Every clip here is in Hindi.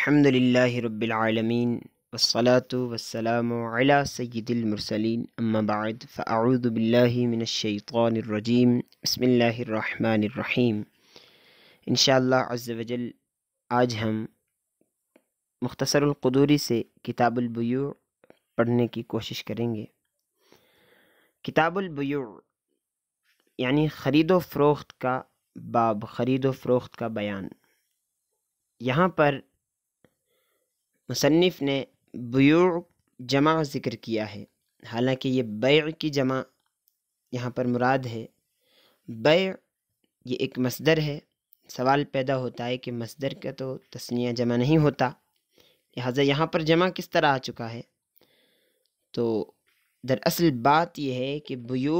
अल्हम्दुलिल्लाहि रब्बिल आलमीन वस्सलातु वस्सलामु अला सय्यिदिल मुरसलीन अम्मा बाद फ़अऊदु बिल्लाहि मिनश शैतानिर रजीम बिस्मिल्लाहिर रहमानिर रहीम इंशाल्लाह अज़्ज़ वजल आज हम मुख्तसरुल कुदूरी से किताबुल बुयू पढ़ने की कोशिश करेंगे किताबुल बुयू यानी ख़रीदो फ़रोख्त का बाब ख़रीदो फ़रोख्त का बयान यहाँ पर मुसनफ़ ने बयू जमा ज़िक्र किया है हालांकि ये बै की जमा यहाँ पर मुराद है बै ये एक मसदर है सवाल पैदा होता है कि मसदर का तो तस्निया जमा नहीं होता लिहाजा यहाँ पर जमा किस तरह आ चुका है तो दरअसल बात यह है कि बयू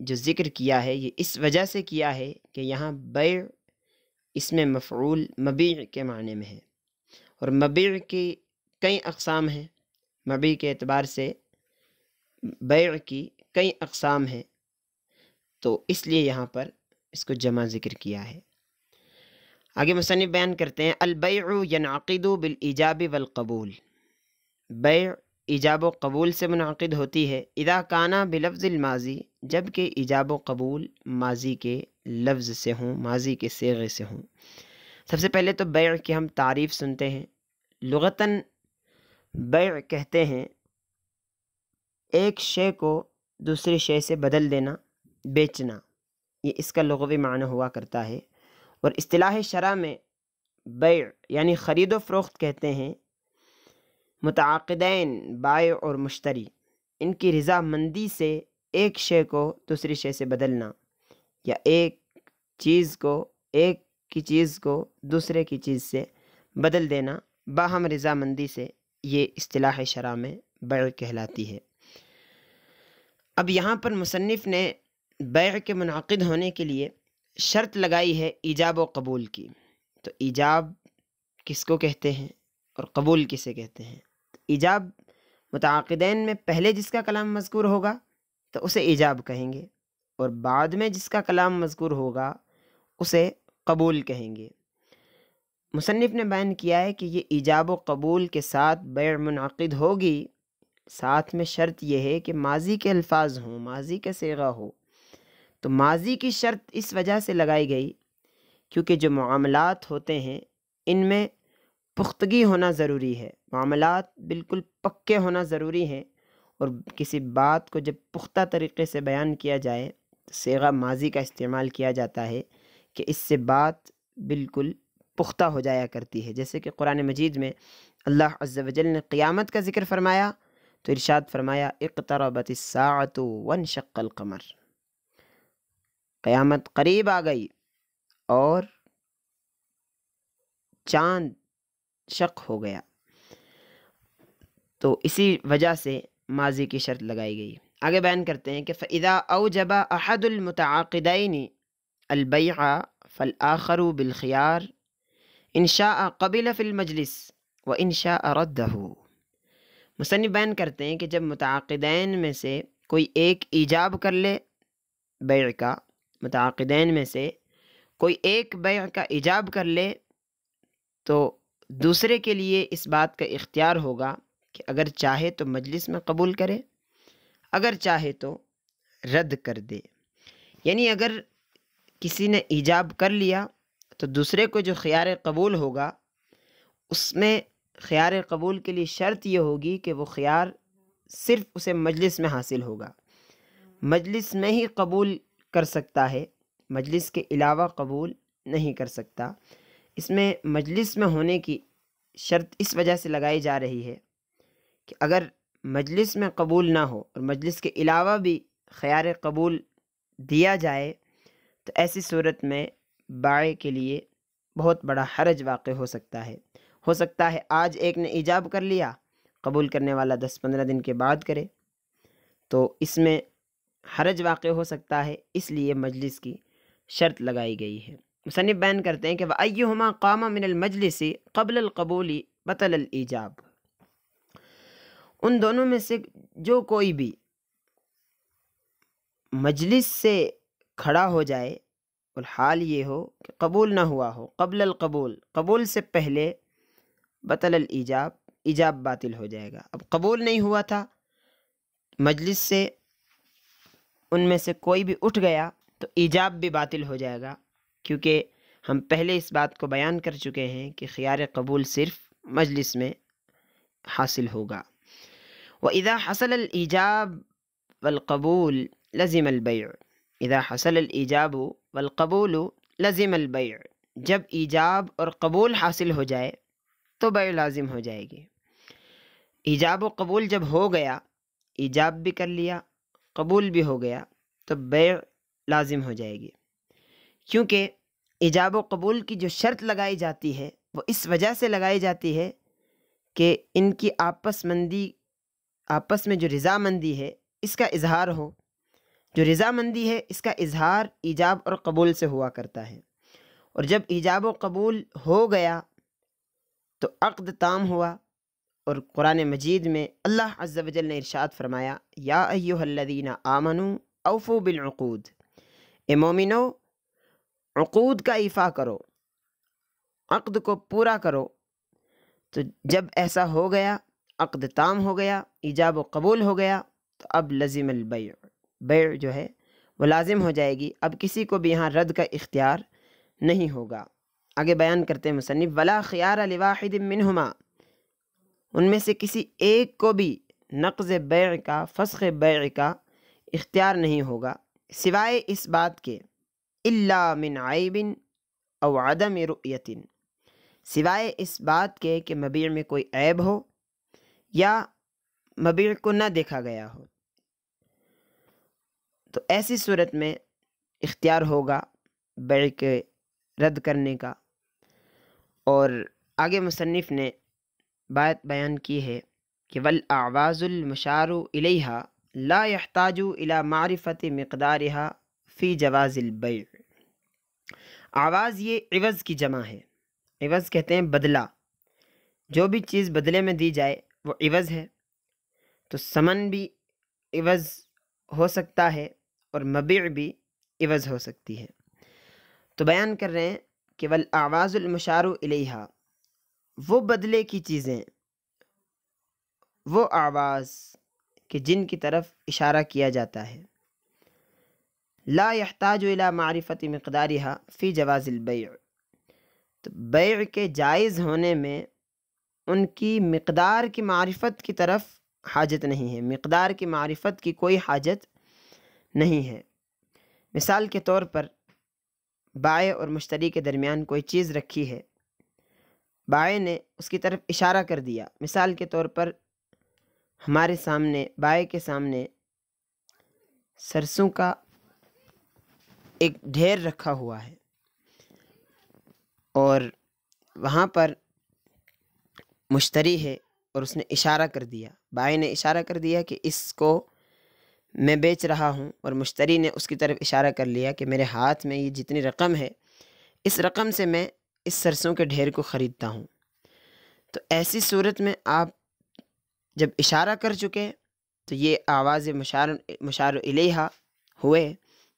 जो ज़िक्र किया है ये इस वजह से किया है कि यहाँ बै इसमें मफरूल मबी के माعنی में है और मबी की कई अकसाम हैं मबी के अतबार से बैर की कई अकसाम हैं तो इसलिए यहाँ पर इसको जमा ज़िक्र किया है आगे मुसनफ़ बयान करते हैं अलबैनाक़द बिलजाब वलकबूल बै ईजाब कबूल से मुनद होती है इदाकाना काना बिलफ्ज़िलमाजी जबकि ईजाब कबूल माजी के लफ्ज़ से हों माजी के सेगे से हों सबसे पहले तो बैर की हम तारीफ़ सुनते हैं लगता बै कहते हैं एक शे को दूसरे शे से बदल देना बेचना ये इसका लगवी माना हुआ करता है और अतलाह शरा में बै यानी ख़रीद फरोख्त कहते हैं मतदीन बाय और मुश्तरी इनकी रजामंदी से एक शे को दूसरी शे से बदलना या एक चीज़ को एक की चीज़ को दूसरे की चीज़ से बदल देना बाहम रजामंदी से ये अलाह शरा में बैग कहलाती है अब यहाँ पर मुसनफ़ ने बैग के मनद होने के लिए शर्त लगाई है ईजाब व कबूल की तो ईजाब किसको कहते हैं और कबूल किसे कहते हैं तो ईजाब मतदेन में पहले जिसका कलाम मजकूर होगा तो उसे ईजाब कहेंगे और बाद में जिसका कलाम मजकूर होगा उसे कबूल कहेंगे मुसनफ़ ने बयान किया है कि ये ईजाब कबूल के साथ बैर मनद होगी साथ में शर्त यह है कि माजी के अल्फाज हों माजी का सेगा हो तो माजी की शर्त इस वजह से लगाई गई क्योंकि जो मामलात होते हैं इनमें पुख्तगी होना ज़रूरी है मामलात बिल्कुल पक्के होना ज़रूरी हैं और किसी बात को जब पुख्ता तरीके से बयान किया जाए तो सेगा माजी का इस्तेमाल किया जाता है कि इससे बात बिल्कुल पुख्ता हो जाया करती है जैसे कि कुरान मजीद में अल्लाह अज्जल ने क़ियामत का ज़िक्र फरमाया तो इरशाद फरमाया इकतरबत वन शक्ल कमर क़ियामत करीब आ गई और चांद शक हो गया तो इसी वजह से माजी की शर्त लगाई गई आगे बयान करते हैं कि फ़ैदा अवजबा अहदुलमतआक़दैन अलबैा फ़ल आखरू बिलखियार इनशा कबिल मजलिस व इनशा हो मुसनफ़ बयान करते हैं कि जब मुतक़दैन में से कोई एक ईजाब कर ले बै का मुतक़दैन में से कोई एक बै का ईजाब कर ले तो दूसरे के लिए इस बात का इख्तियार होगा कि अगर चाहे तो मजलिस में कबूल करे अगर चाहे तो रद्द कर दे यानी अगर किसी ने ईजाब कर लिया तो दूसरे को जो ख़्यार कबूल होगा उसमें ख़्यार कबूल के लिए शर्त ये होगी कि वो ख़्यार सिर्फ़ उसे मजलिस में हासिल होगा मजलिस में ही कबूल कर सकता है मजलिस के अलावा कबूल नहीं कर सकता इसमें मजलिस में होने की शर्त इस वजह से लगाई जा रही है कि अगर मजलिस में कबूल ना हो और मजलिस के अलावा भी ख़्यार कबूल दिया जाए तो ऐसी सूरत में बाएँ के लिए बहुत बड़ा हरज वाक़ हो सकता है हो सकता है आज एक ने ईजाब कर लिया कबूल करने वाला दस पंद्रह दिन के बाद करे तो इसमें हरज वाक़ हो सकता है इसलिए मजलिस की शर्त लगाई गई है मुसनफ़ बैन करते हैं कि हम कामा मिनल मजलिस कबल कबूली बतल ईजाब उन दोनों में से जो कोई भी मजलिस से खड़ा हो जाए और हाल ये हो कि कबूल ना हुआ हो कबल कबूल कबूल से पहले बतल ईजाब ईजाब बातिल हो जाएगा अब कबूल नहीं हुआ था मजलिस से उनमें से कोई भी उठ गया तो ईजाब भी बातिल हो जाएगा क्योंकि हम पहले इस बात को बयान कर चुके हैं कि ख़ियार कबूल सिर्फ मजलिस में हासिल होगा व इदा हसल ईजाब वलकबूल लजिम अलबैर इधा हसल ईजाब वलकबूल लजिम अलबै जब ईजाब और कबूल हासिल हो जाए तो बै लाजिम हो जाएगी ईजाब व कबूल जब हो गया ईजाब भी कर लिया कबूल भी हो गया तो बै लाजिम हो जाएगी क्योंकि ईजाब व कबूल की जो शर्त लगाई जाती है वो इस वजह से लगाई जाती है कि इनकी आपस मंदी आपस में जो रजामंदी है इसका इजहार हो जो रज़ामंदी है इसका इजहार ईजाब और कबूल से हुआ करता है और जब ईजाब कबूल हो गया तो अक़द ताम हुआ और कुरान मजीद में अल्लाह अज्जल ने इरशाद फरमाया या अयोहल्लिन आमनु अवफो बिलूद ए मोमिनो अकूद का इफ़ा करो अक़द को पूरा करो तो जब ऐसा हो गया अक़द ताम हो गया ईजाब कबूल हो गया तो अब लजिमल अलबैर बैर जो है वो लाजिम हो जाएगी अब किसी को भी यहाँ रद्द का इख्तियार नहीं होगा आगे बयान करते हैं मुसनफ़ वला ख़ियार अलवाद मिनहुमा उनमें से किसी एक को भी नक्ज बैर का फ़स्ख़ बैर का इख्तियार नहीं होगा सिवाय इस बात के इल्ला मिन आइबिन और आदम रुयतिन सिवाय इस बात के कि मबीर में कोई ऐब हो या मबीर को ना देखा गया हो तो ऐसी सूरत में इख्तियार होगा बे के रद्द करने का और आगे मुसनफ़ ने बात बयान की है कि वल आवाज़ुलमशार इलेहा ला यहताजु इला मारफत मकदारहा फ़ी बै आवाज़ ये इवज़ की जमा है इवज़ कहते हैं बदला जो भी चीज़ बदले में दी जाए वो इवज़ है तो समन भी इवज़ हो सकता है और मबी भी इवज़ हो सकती है तो बयान कर रहे हैं कि वल आवाज़ुलमशार वो बदले की चीज़ें वो आवाज़ कि जिनकी तरफ इशारा किया जाता है ला यहताज इला मारिफत फ़ी जवाज़िल तो बैग के जायज़ होने में उनकी मकदार की मारिफत की तरफ हाजत नहीं है मकदार की मारिफत की कोई हाजत नहीं है मिसाल के तौर पर बाएँ और मुश्तरी के दरमियान कोई चीज़ रखी है बाएँ ने उसकी तरफ इशारा कर दिया मिसाल के तौर पर हमारे सामने बाएँ के सामने सरसों का एक ढेर रखा हुआ है और वहाँ पर मुश्तरी है और उसने इशारा कर दिया बाएँ ने इशारा कर दिया कि इसको मैं बेच रहा हूँ और मुश्तरी ने उसकी तरफ इशारा कर लिया कि मेरे हाथ में ये जितनी रकम है इस रकम से मैं इस सरसों के ढेर को ख़रीदता हूँ तो ऐसी सूरत में आप जब इशारा कर चुके तो ये आवाज़ मुशार मुशार इलेहा हुए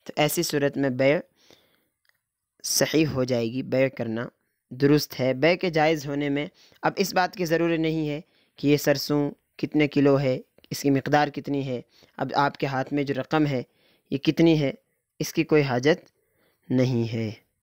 तो ऐसी सूरत में बय सही हो जाएगी बय करना दुरुस्त है बय के जायज़ होने में अब इस बात की ज़रूरी नहीं है कि ये सरसों कितने किलो है इसकी मकदार कितनी है अब आपके हाथ में जो रकम है ये कितनी है इसकी कोई हाजत नहीं है